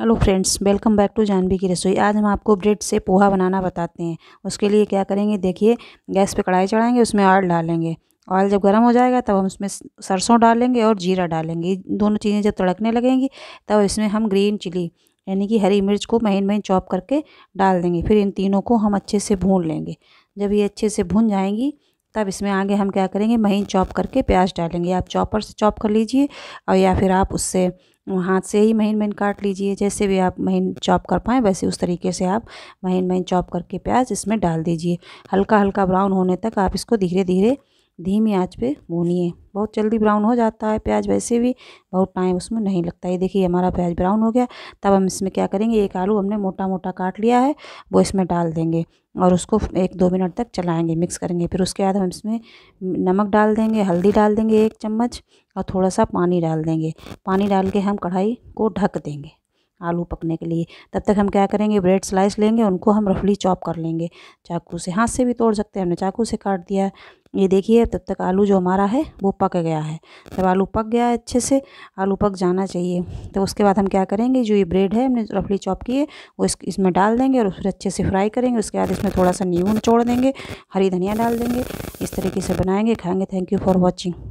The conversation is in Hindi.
hello friends welcome back to Janvi की रसोई आज हम आपको ब्रेड से पोहा बनाना बताते हैं उसके लिए क्या करेंगे देखिए गैस पे कढ़ाई चढ़ाएंगे उसमें ऑयल डालेंगे ऑयल जब गर्म हो जाएगा तब हम उसमें सरसों डालेंगे और जीरा डालेंगे दोनों चीज़ें जब तड़कने लगेंगी तब इसमें हम ग्रीन चिली यानी कि हरी मिर्च को महीन महीन चॉप करके डाल देंगे फिर इन तीनों को हम अच्छे से भून लेंगे जब ये अच्छे से भून जाएंगी तब इसमें आगे हम क्या करेंगे महीन चॉप करके प्याज डालेंगे आप चॉपर से चॉप कर लीजिए और या फिर आप उससे हाथ से ही महीन महीन काट लीजिए जैसे भी आप महीन चॉप कर पाएँ वैसे उस तरीके से आप महीन महीन चॉप करके प्याज इसमें डाल दीजिए हल्का हल्का ब्राउन होने तक आप इसको धीरे धीरे धीमी आंच पे भूनिए बहुत जल्दी ब्राउन हो जाता है प्याज वैसे भी बहुत टाइम उसमें नहीं लगता है देखिए हमारा प्याज ब्राउन हो गया तब हम इसमें क्या करेंगे एक आलू हमने मोटा मोटा काट लिया है वो इसमें डाल देंगे और उसको एक दो मिनट तक चलाएंगे मिक्स करेंगे फिर उसके बाद हम इसमें नमक डाल देंगे हल्दी डाल देंगे एक चम्मच और थोड़ा सा पानी डाल देंगे पानी डाल के हम कढ़ाई को ढक देंगे आलू पकने के लिए तब तक हम क्या करेंगे ब्रेड स्लाइस लेंगे उनको हम रफली चॉप कर लेंगे चाकू से हाथ से भी तोड़ सकते हैं हमने चाकू से काट दिया है ये देखिए तब तक आलू जो हमारा है वो पक गया है जब आलू पक गया है अच्छे से आलू पक जाना चाहिए तो उसके बाद हम क्या करेंगे जो ये ब्रेड है हमने रफली चॉप किए वो इस इसमें डाल देंगे और उसको अच्छे से फ्राई करेंगे उसके बाद इसमें थोड़ा सा नींबू निचोड़ देंगे हरी धनिया डाल देंगे इस तरीके से बनाएंगे खाएंगे थैंक यू फॉर वॉचिंग